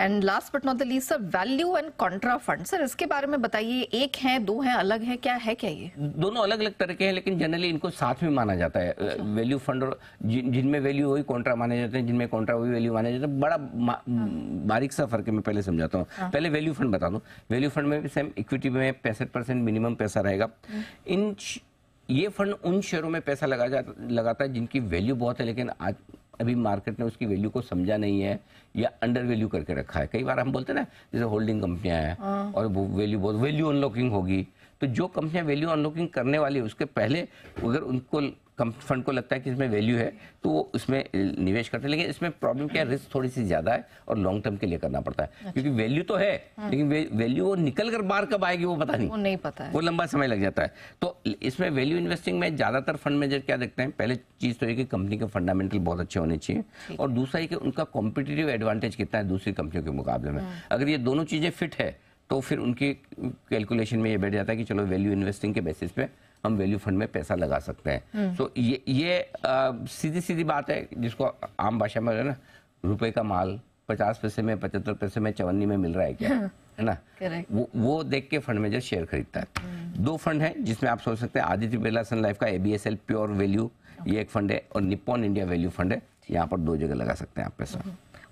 And last but not the least sir value and contra fund sir इसके बारे में बताइए एक है दो है अलग है क्या है क्या ये दोनों अलग अलग तरह के हैं लेकिन जनरली इनको साथ में माना जाता है वैल्यू अच्छा। फंड और जिनमें वैल्यू हुई कॉन्ट्रा माने जाते हैं जिनमें कॉन्ट्रा हुई वैल्यू माने जाते हैं बड़ा हाँ। बारीक सा फर्क है मैं पहले समझाता हूँ हाँ। पहले वैल्यू फंड बता दो वैल्यू फंड में भी सेम इक्विटी में पैंसठ मिनिमम पैसा रहेगा हम्म। इन ये फंड उन शेयरों में पैसा लगा जा लगाता है जिनकी वैल्यू बहुत है लेकिन आज अभी मार्केट ने उसकी वैल्यू को समझा नहीं है या अंडर वैल्यू करके रखा है कई बार हम बोलते हैं ना जैसे होल्डिंग कंपनियां हैं हाँ। और वैल्यू बहुत वैल्यू अनलॉकिंग होगी तो जो कंपनियां वैल्यू अनलॉकिंग करने वाली है उसके पहले अगर उनको कम फंड को लगता है कि इसमें वैल्यू है तो वो उसमें निवेश करते हैं लेकिन इसमें प्रॉब्लम क्या है रिस्क थोड़ी सी ज़्यादा है और लॉन्ग टर्म के लिए करना पड़ता है अच्छा। क्योंकि वैल्यू तो है हाँ। लेकिन वे, वैल्यू वो निकल कर बाहर कब आएगी वो पता नहीं वो नहीं पता है वो लंबा समय लग जाता है तो इसमें वैल्यू इन्वेस्टिंग में ज़्यादातर फंड मैनेजर क्या देखते हैं पहले चीज़ तो ये कंपनी के फंडामेंटल बहुत अच्छे होने चाहिए और दूसरा ये कि उनका कॉम्पिटेटिव एडवांटेज कितना है दूसरी कंपनियों के मुकाबले में हाँ। अगर ये दोनों चीज़ें फिट है तो फिर उनकी कैलकुलेशन में ये बैठ जाता है कि चलो वैल्यू इन्वेस्टिंग के बेसिस पे हम वैल्यू फंड में पैसा लगा सकते हैं तो so, ये ये सीधी सीधी बात है जिसको आम भाषा में ना रुपए का माल पचास पैसे में पचहत्तर पैसे में चवन्नी में मिल रहा है क्या हाँ, है ना वो वो देख के फंड मैनेजर शेयर खरीदता है हम्म। दो फंड है जिसमें आप सोच सकते हैं आदित्य बिरला सन लाइफ का एबीएसएल प्योर वैल्यू ये एक फंड है और निपोन इंडिया वैल्यू फंड है यहाँ पर दो जगह लगा सकते हैं आप पैसा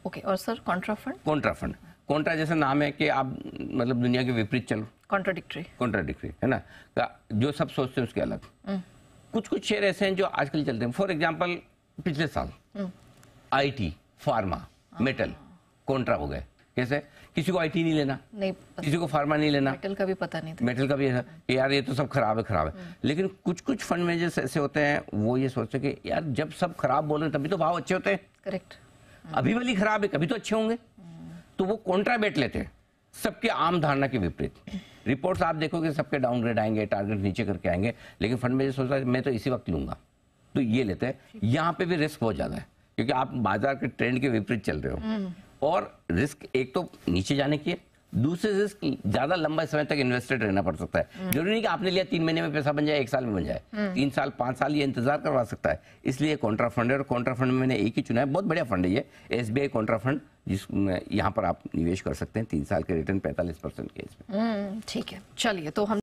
ओके हम्म। और sir contra fund contra fund contra जैसा नाम है कि आप मतलब दुनिया के विपरीत चलो कॉन्ट्राडिक्ट्री कॉन्ट्राडिक्ट्री है ना जो सब सोचते हैं उसके अलग हम्म। कुछ कुछ शेयर ऐसे हैं जो आजकल चलते हैं फॉर एग्जाम्पल पिछले साल I T pharma metal contra हो गए कैसे किसी को आईटी नहीं लेना नहीं किसी को फार्मा नहीं लेना मेटल का भी पता नहीं था मेटल का भी ऐसा यार ये तो सब खराब है खराब है हम्म। लेकिन कुछ कुछ फंड मैनेजर्स ऐसे होते हैं वो ये सोचते कि यार जब सब खराब बोल रहे हैं तभी तो भाव अच्छे होते हैं करेक्ट हम्म। अभी वाली खराब है कभी तो अच्छे होंगे तो वो कॉन्ट्रा बेट लेते हैं सबके आम धारणा के विपरीत रिपोर्ट्स आप देखोगे सबके डाउनग्रेड आएंगे टारगेट नीचे करके आएंगे लेकिन फंड मैनेजर सोच रहा है मैं तो इसी वक्त लूंगा तो ये लेते हैं यहाँ पे भी रिस्क बहुत ज़्यादा है क्योंकि आप बाजार के ट्रेंड के विपरीत चल रहे हो हम्म। और रिस्क एक तो नीचे जाने की है दूसरे से ज्यादा लंबा समय तक इन्वेस्टेड रहना पड़ सकता है हम्म। जरूरी नहीं कि आपने लिया तीन महीने में पैसा बन जाए एक साल में बन जाए हम्म। तीन साल पांच साल ये इंतजार करवा सकता है इसलिए कॉन्ट्रा फंड है और कॉन्ट्रा फंड में मैंने एक ही चुना है बहुत बढ़िया फंड है ये एस बी कॉन्ट्रा फंड जिसमें यहाँ पर आप निवेश कर सकते हैं तीन साल के रिटर्न पैंतालीस परसेंट के इसमें हम्म, ठीक है चलिए तो हम